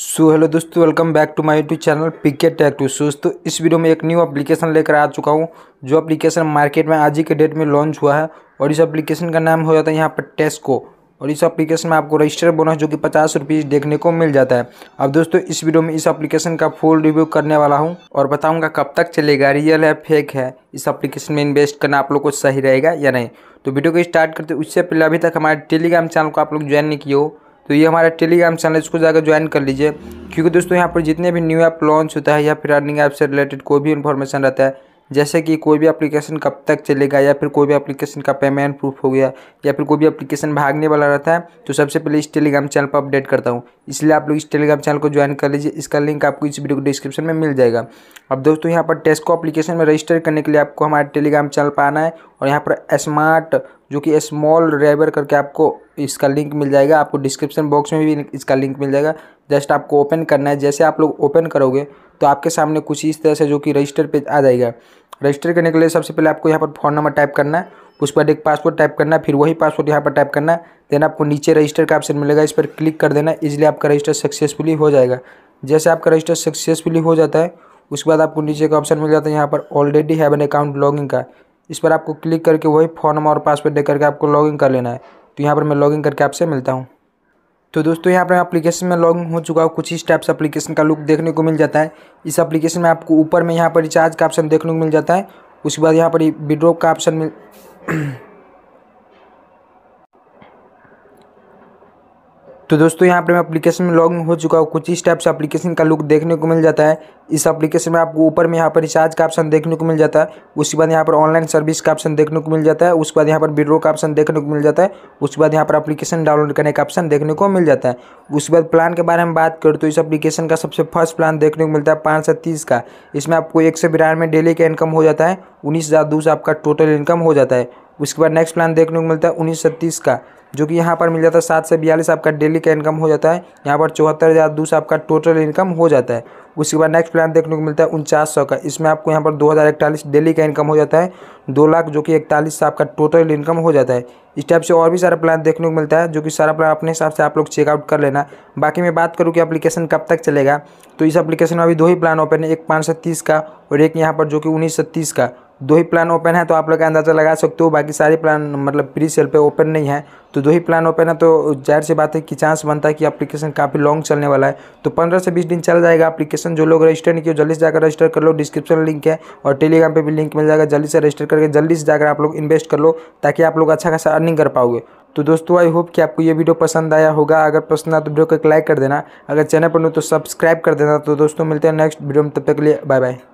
सो hello दोस्तों welcome back to my YouTube channel picket tech to shoes इस video में एक न्यू एप्लीकेशन लेकर आ चुका हूँ जो एप्लीकेशन मार्केट में आज ही के डेट में लॉन्च हुआ है और इस एप्लीकेशन का नाम हो जाता है यहाँ पर टेस्को और इस एप्लीकेशन में आपको रजिस्टर बोनस जो कि पचास रुपीज़ देखने को मिल जाता है अब दोस्तों इस वीडियो में इस एप्लीकेशन का फुल रिव्यू करने वाला हूँ और बताऊँगा कब तक चलेगा रियल है फेक है इस एप्लीकेशन में इन्वेस्ट करना आप लोग को सही रहेगा या नहीं तो वीडियो को स्टार्ट करते उससे पहले अभी तक हमारे टेलीग्राम चैनल को आप लोग ज्वाइन नहीं किए हो तो ये हमारा टेलीग्राम चैनल इसको जाकर ज्वाइन कर लीजिए क्योंकि दोस्तों यहाँ पर जितने भी न्यू ऐप लॉन्च होता है या फिर अर्निंग ऐप से रिलेटेड कोई भी इन्फॉर्मेशन रहता है जैसे कि कोई भी एप्लीकेशन कब तक चलेगा या फिर कोई भी एप्लीकेशन का पेमेंट प्रूफ हो गया या फिर कोई भी एप्लीकेशन भागने वाला रहता है तो सबसे पहले इस टेलीग्राम चैनल पर अपडेट करता हूँ इसलिए आप लोग इस टेलीग्राम चैनल को ज्वाइन कर लीजिए इसका लिंक आपको इस वीडियो को डिस्क्रिप्शन में मिल जाएगा अब दोस्तों यहाँ पर टेस्को अपलीकेशन में रजिस्टर करने के लिए आपको हमारे टेलीग्राम चैनल पर आना है और यहाँ पर स्मार्ट जो कि स्मॉल ड्राइवर करके आपको इसका लिंक मिल जाएगा आपको डिस्क्रिप्शन बॉक्स में भी इसका लिंक मिल जाएगा जस्ट आपको ओपन करना है जैसे आप लोग ओपन करोगे तो आपके सामने कुछ इस तरह से जो कि रजिस्टर पे आ जाएगा रजिस्टर करने के लिए सबसे पहले आपको यहाँ पर फ़ोन नंबर टाइप करना है उस पर एक पासवर्ड टाइप करना है फिर वही पासवर्ड यहाँ पर टाइप करना है देन आपको नीचे रजिस्टर का ऑप्शन मिलेगा इस पर क्लिक कर देना इजिली आपका रजिस्टर सक्सेसफुली हो जाएगा जैसे आपका रजिस्टर सक्सेसफुली हो जाता है उसके बाद आपको नीचे का ऑप्शन मिल जाता है यहाँ पर already have an account login का इस पर आपको क्लिक करके वही फ़ोन नंबर और पासवर्ड दे करके आपको लॉगिन कर लेना है तो यहाँ पर मैं लॉगिन करके आपसे मिलता हूँ तो दोस्तों यहाँ पर मैं एप्लीकेशन में लॉगिन हो चुका हूँ कुछ ही स्टेप्स एप्लीकेशन का लुक देखने को मिल जाता है इस एप्लीकेशन में आपको ऊपर में यहाँ पर रिचार्ज का ऑप्शन देखने को मिल जाता है उसके बाद यहाँ पर विड्रो का ऑप्शन मिल तो दोस्तों यहाँ पर मैं एप्लीकेशन में लॉग हो चुका हूँ कुछ इस टाइप से एप्लीकेशन का लुक देखने को मिल जाता है इस एप्लीकेशन में आपको ऊपर में यहाँ पर रिचार्ज का ऑप्शन देखने को मिल जाता है उसके बाद यहाँ पर ऑनलाइन सर्विस का ऑप्शन देखने को मिल जाता है उसके बाद यहाँ पर विड्रो का ऑप्शन देखने को मिल जाता है उसके बाद यहाँ पर एप्लीकेशन डाउनलोड करने का ऑप्शन देखने को मिल जाता है उसके बाद प्लान के बारे में बात करूँ तो इस एप्लीकेशन का सबसे फर्स्ट प्लान देखने को मिलता है पाँच सौ तीस का इसमें आपको एक सौ बिरानवे डेली का इनकम हो जाता है उन्नीस हज़ार दो सौ आपका टोटल इनकम हो जाता है उसके बाद नेक्स्ट प्लान देखने को मिलता है उन्नीस का जो कि यहाँ पर मिल जाता है सात से बयालीस आपका डेली का इनकम हो जाता है यहाँ पर चौहत्तर हज़ार दो सौ आपका टोटल इनकम हो जाता है उसके बाद नेक्स्ट प्लान देखने को मिलता है उनचास सौ का इसमें आपको यहाँ पर दो हज़ार इकतालीस डेली का इनकम हो जाता है दो लाख जो कि इकतालीस से आपका टोटल इनकम हो जाता है इस टाइप से और भी सारा प्लान देखने को मिलता है जो कि सारा प्लान अपने हिसाब से आप लोग चेकआउट कर लेना बाकी मैं बात करूँ कि एप्लीकेशन कब तक चलेगा तो इस अपलीकेशन में अभी दो ही प्लान ओपन है एक पाँच सौ तीस का और एक यहाँ पर जो कि उन्नीस सौ तीस का दो ही प्लान ओपन है तो आप लोग अंदाज़ा लगा सकते हो बाकी सारे प्लान मतलब प्री सेल पे ओपन नहीं है तो दो ही प्लान ओपन है तो जाहिर सी बात है कि चांस बनता है कि एप्लीकेशन काफ़ी लॉन्ग चलने वाला है तो पंद्रह से बीस दिन चल जाएगा एप्लीकेशन जो लोग रजिस्टर नहीं किया जल्दी से जाकर रजिस्टर कर लो डिस्क्रिप्शन लिंक है और टेलीग्राम पर भी लिंक मिल जाएगा जल्दी से रजिस्टर करके जल्दी से जाकर आप लोग इन्वेस्ट कर लो ताकि आप लोग अच्छा खासा अर्निंग कर पाओगे तो दोस्तों आई होप कि आपको ये वीडियो पसंद आया होगा अगर पसंद आया तो वीडियो को एक लाइक कर देना अगर चैनल पर नो तो सब्सक्राइब कर देना तो दोस्तों मिलते हैं नेक्स्ट वीडियो में तब तक के लिए बाय बाय